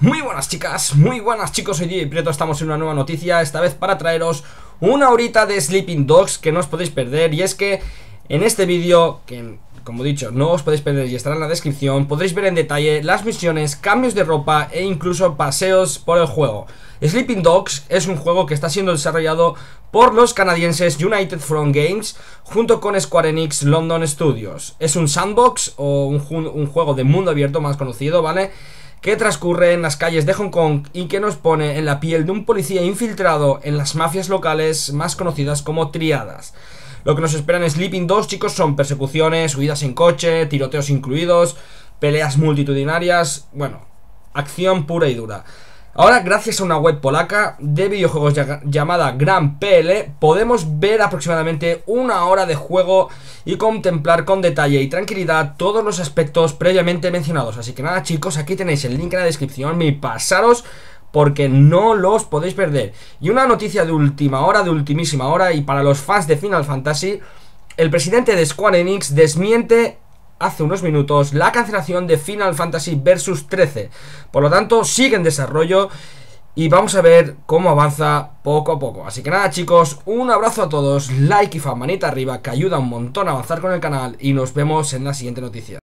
Muy buenas chicas, muy buenas chicos, soy y Prieto, estamos en una nueva noticia, esta vez para traeros una horita de Sleeping Dogs que no os podéis perder y es que en este vídeo, que como dicho no os podéis perder y estará en la descripción, podréis ver en detalle las misiones, cambios de ropa e incluso paseos por el juego. Sleeping Dogs es un juego que está siendo desarrollado por los canadienses United Front Games junto con Square Enix London Studios. Es un sandbox o un, juego de mundo abierto más conocido, ¿vale? vale que transcurre en las calles de Hong Kong y que nos pone en la piel de un policía infiltrado en las mafias locales más conocidas como triadas. Lo que nos esperan en Sleeping 2, chicos, son persecuciones, huidas en coche, tiroteos incluidos, peleas multitudinarias, bueno, acción pura y dura. Ahora, gracias a una web polaca de videojuegos llamada Gran PL, podemos ver aproximadamente una hora de juego y contemplar con detalle y tranquilidad todos los aspectos previamente mencionados. Así que nada chicos, aquí tenéis el link en la descripción mi pasaros porque no los podéis perder. Y una noticia de última hora, de ultimísima hora y para los fans de Final Fantasy, el presidente de Square Enix desmiente hace unos minutos la cancelación de Final Fantasy Versus 13. Por lo tanto, sigue en desarrollo y vamos a ver cómo avanza poco a poco. Así que nada chicos, un abrazo a todos, like y fan, manita arriba que ayuda un montón a avanzar con el canal y nos vemos en la siguiente noticia.